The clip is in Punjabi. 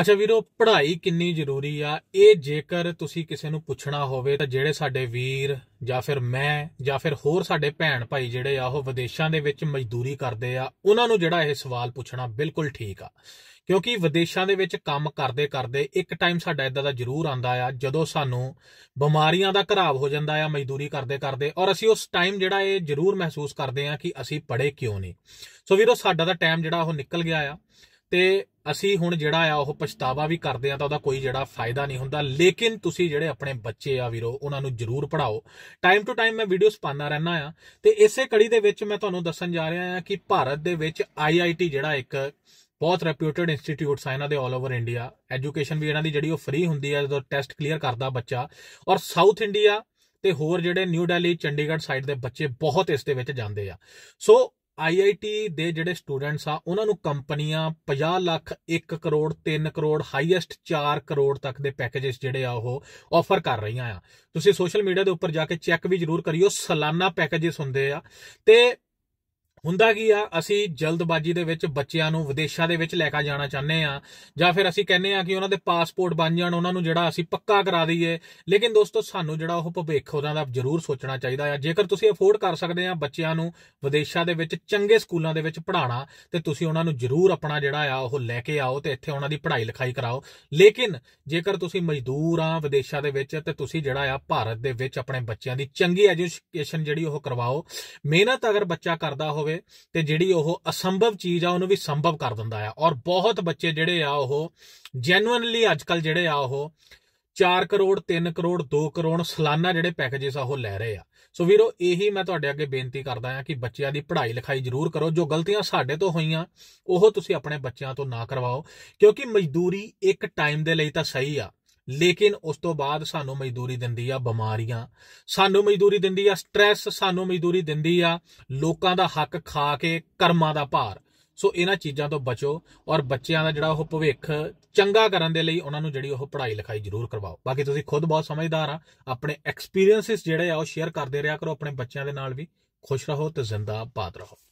ਅੱਛਾ ਵੀਰੋ ਪੜ੍ਹਾਈ ਕਿੰਨੀ ਜ਼ਰੂਰੀ ਆ ਇਹ ਜੇਕਰ ਤੁਸੀਂ ਕਿਸੇ ਨੂੰ ਪੁੱਛਣਾ ਹੋਵੇ ਤਾਂ ਜਿਹੜੇ ਸਾਡੇ ਵੀਰ ਜਾਂ ਫਿਰ ਮੈਂ ਜਾਂ ਫਿਰ ਹੋਰ ਸਾਡੇ ਭੈਣ ਭਾਈ ਜਿਹੜੇ ਆ ਉਹ ਵਿਦੇਸ਼ਾਂ ਦੇ ਵਿੱਚ ਮਜ਼ਦੂਰੀ ਕਰਦੇ ਆ ਉਹਨਾਂ ਨੂੰ ਜਿਹੜਾ ਇਹ ਸਵਾਲ ਪੁੱਛਣਾ ਬਿਲਕੁਲ ਠੀਕ ਆ ਕਿਉਂਕਿ ਵਿਦੇਸ਼ਾਂ ਦੇ ਵਿੱਚ ਕੰਮ ਕਰਦੇ ਕਰਦੇ ਇੱਕ ਟਾਈਮ ਸਾਡਾ ਇਦਾਂ ਦਾ ਜ਼ਰੂਰ ਆਂਦਾ ਆ ਜਦੋਂ ਸਾਨੂੰ ਬਿਮਾਰੀਆਂ ਦਾ ਘਰਾਵ ਹੋ ਜਾਂਦਾ ਆ ਮਜ਼ਦੂਰੀ ਕਰਦੇ ਕਰਦੇ ਔਰ ਅਸੀਂ ਉਸ ਟਾਈਮ ਜਿਹੜਾ ਇਹ ਜ਼ਰੂਰ ਮਹਿਸੂਸ ਕਰਦੇ ਆ ਕਿ ਅਸੀਂ ਪੜੇ ਕਿਉਂ ਨਹੀਂ ਸੋ ਵੀਰੋ ਸਾਡਾ ਦਾ ਟਾਈਮ ਜਿਹੜਾ ਉਹ ਨਿਕਲ ਗਿਆ ਆ ਤੇ ਅਸੀਂ ਹੁਣ ਜਿਹੜਾ ਆ ਉਹ ਪਛਤਾਵਾ ਵੀ ਕਰਦੇ ਆ ਤਾਂ ਉਹਦਾ ਕੋਈ ਜਿਹੜਾ ਫਾਇਦਾ ਨਹੀਂ ਹੁੰਦਾ ਲੇਕਿਨ ਤੁਸੀਂ ਜਿਹੜੇ ਆਪਣੇ ਬੱਚੇ ਆ ਵੀਰੋ ਉਹਨਾਂ ਨੂੰ ਜਰੂਰ ਪੜਾਓ ਟਾਈਮ ਟੂ ਟਾਈਮ ਮੈਂ ਵੀਡੀਓਸ ਪਾਣਾ ਰਹਿਣਾ ਆ ਤੇ ਇਸੇ ਕੜੀ ਦੇ ਵਿੱਚ ਮੈਂ ਤੁਹਾਨੂੰ ਦੱਸਣ ਜਾ ਰਿਹਾ ਆ ਕਿ ਭਾਰਤ ਦੇ ਵਿੱਚ IIT ਜਿਹੜਾ ਇੱਕ ਬਹੁਤ ਰੈਪਿਊਟਡ ਇੰਸਟੀਟਿਊਟਸ ਆ ਇਹਨਾਂ ਦੇ ਆਲ ਓਵਰ ਇੰਡੀਆ ਐਜੂਕੇਸ਼ਨ ਵੀ ਇਹਨਾਂ ਦੀ ਜਿਹੜੀ ਉਹ ਫ੍ਰੀ ਹੁੰਦੀ ਆ ਜਦੋਂ ਟੈਸਟ ਕਲੀਅਰ ਕਰਦਾ ਬੱਚਾ ਔਰ ਸਾਊਥ ਇੰਡੀਆ ਤੇ ਹੋਰ ਜਿਹੜੇ ਨਿਊ ਦਿੱਲੀ ਚੰਡੀਗੜ੍ਹ ਸਾਈਡ ਦੇ ਬੱਚੇ ਬਹੁਤ ਇਸ ਦੇ ਵਿੱਚ ਜਾਂਦੇ ਆ ਸੋ ਆਈਆਈਟੀ ਦੇ ਜਿਹੜੇ ਸਟੂਡੈਂਟਸ ਆ ਉਹਨਾਂ ਨੂੰ ਕੰਪਨੀਆਂ 50 ਲੱਖ 1 ਕਰੋੜ 3 ਕਰੋੜ ਹਾਈਐਸਟ 4 ਕਰੋੜ ਤੱਕ ਦੇ ਪੈਕੇजेस ਜਿਹੜੇ ਆ ਉਹ ਆਫਰ ਕਰ ਰਹੀਆਂ ਆ ਤੁਸੀਂ ਸੋਸ਼ਲ ਮੀਡੀਆ ਦੇ ਉੱਪਰ ਜਾ ਕੇ ਚੈੱਕ ਵੀ ਜ਼ਰੂਰ ਕਰਿਓ ਸਾਲਾਨਾ ਪੈਕੇजेस ਹੁੰਦੇ ਆ ਤੇ ਹੁੰਦਾ ਕੀ ਆ ਅਸੀਂ ਜਲਦਬਾਜ਼ੀ ਦੇ ਵਿੱਚ ਬੱਚਿਆਂ ਨੂੰ ਵਿਦੇਸ਼ਾਂ ਦੇ ਵਿੱਚ ਲੈ ਕੇ ਜਾਣਾ ਚਾਹੁੰਦੇ ਆ ਜਾਂ ਫਿਰ ਅਸੀਂ ਕਹਿੰਦੇ ਆ ਕਿ ਉਹਨਾਂ ਦੇ ਪਾਸਪੋਰਟ ਬਣ ਜਾਣ ਉਹਨਾਂ ਨੂੰ ਜਿਹੜਾ ਅਸੀਂ ਪੱਕਾ ਕਰਾ ਦਈਏ ਲੇਕਿਨ ਦੋਸਤੋ ਸਾਨੂੰ ਜਿਹੜਾ ਉਹ ਭਵਿੱਖ ਉਹਨਾਂ ਦਾ ਜ਼ਰੂਰ ਸੋਚਣਾ ਚਾਹੀਦਾ ਆ ਜੇਕਰ ਤੁਸੀਂ ਅਫੋਰਡ ਕਰ ਸਕਦੇ ਆ ਬੱਚਿਆਂ ਨੂੰ ਵਿਦੇਸ਼ਾਂ ਦੇ ਵਿੱਚ ਚੰਗੇ ਸਕੂਲਾਂ ਦੇ ਵਿੱਚ ਪੜ੍ਹਾਉਣਾ ਤੇ ਤੁਸੀਂ ਉਹਨਾਂ ਨੂੰ ਜ਼ਰੂਰ ਆਪਣਾ ਜਿਹੜਾ ਆ ਉਹ ਲੈ ਕੇ ਆਓ ਤੇ ਇੱਥੇ ਉਹਨਾਂ ਦੀ ਪੜ੍ਹਾਈ ਲਿਖਾਈ ਕਰਾਓ ਲੇਕਿਨ ਜੇਕਰ ਤੁਸੀਂ ਮਜ਼ਦੂਰ ਆ ਵਿਦੇਸ਼ਾਂ ਦੇ ਵਿੱਚ ਤੇ ਤੁਸੀਂ ਜਿਹੜਾ ਆ ਭਾਰਤ ਦੇ ਵਿੱਚ ਆਪਣੇ ਬੱਚਿਆਂ ਦੀ ਚੰਗੀ ਐਜੂਕੇਸ਼ਨ ਜਿਹੜੀ ਉਹ ਕਰਵਾਓ ਮਿਹਨਤ ਅਗਰ ਬੱਚਾ ਕਰਦਾ ਹੋਵੇ ਹੋਵੇ ਤੇ ਜਿਹੜੀ ਉਹ ਅਸੰਭਵ ਚੀਜ਼ ਆ ਉਹਨੂੰ ਵੀ ਸੰਭਵ ਕਰ ਦਿੰਦਾ ਆ ਔਰ ਬਹੁਤ ਬੱਚੇ ਜਿਹੜੇ ਆ ਉਹ ਜੈਨੂਇਨਲੀ ਅੱਜਕੱਲ ਜਿਹੜੇ ਆ ਉਹ 4 ਕਰੋੜ 3 ਕਰੋੜ 2 ਕਰੋੜ ਸਾਲਾਨਾ ਜਿਹੜੇ ਪੈਕੇजेस ਆ ਉਹ ਲੈ ਰਹੇ ਆ ਸੋ ਵੀਰੋ ਇਹੀ ਮੈਂ ਤੁਹਾਡੇ ਅੱਗੇ ਬੇਨਤੀ ਕਰਦਾ ਆ ਕਿ ਬੱਚਿਆਂ ਦੀ ਪੜ੍ਹਾਈ ਲਿਖਾਈ ਜ਼ਰੂਰ ਕਰੋ ਜੋ ਗਲਤੀਆਂ ਸਾਡੇ ਤੋਂ ਹੋਈਆਂ ਉਹ ਤੁਸੀਂ ਆਪਣੇ ਬੱਚਿਆਂ ਤੋਂ ਨਾ ਕਰਵਾਓ ਕਿਉਂਕਿ ਮਜ਼ਦੂਰੀ ਇੱਕ ਟਾਈਮ ਦੇ ਲਈ ਤਾਂ ਸਹੀ ਆ ਲੇਕਿਨ ਉਸ ਤੋਂ ਬਾਅਦ ਸਾਨੂੰ ਮਜ਼ਦੂਰੀ ਦਿੰਦੀ ਆ ਬਿਮਾਰੀਆਂ ਸਾਨੂੰ ਮਜ਼ਦੂਰੀ ਦਿੰਦੀ ਆ ਸਟ्रेस ਸਾਨੂੰ ਮਜ਼ਦੂਰੀ ਦਿੰਦੀ ਆ ਲੋਕਾਂ ਦਾ ਹੱਕ ਖਾ ਕੇ ਕਰਮਾਂ ਦਾ ਭਾਰ ਸੋ ਇਹਨਾਂ ਚੀਜ਼ਾਂ ਤੋਂ ਬਚੋ ਔਰ ਬੱਚਿਆਂ ਦਾ ਜਿਹੜਾ ਉਹ ਭਵਿੱਖ ਚੰਗਾ ਕਰਨ ਦੇ ਲਈ ਉਹਨਾਂ ਨੂੰ ਜਿਹੜੀ ਉਹ ਪੜ੍ਹਾਈ ਲਿਖਾਈ ਜ਼ਰੂਰ ਕਰਵਾਓ ਬਾਕੀ ਤੁਸੀਂ ਖੁਦ ਬਹੁਤ ਸਮਝਦਾਰ ਆ ਆਪਣੇ ਐਕਸਪੀਰੀਐਂਸਸ ਜਿਹੜੇ ਆ ਉਹ ਸ਼ੇਅਰ ਕਰਦੇ ਰਿਹਾ ਕਰੋ ਆਪਣੇ ਬੱਚਿਆਂ ਦੇ ਨਾਲ ਵੀ ਖੁਸ਼ ਰਹੋ ਤੇ ਜ਼ਿੰਦਾਬਾਦ ਰਹੋ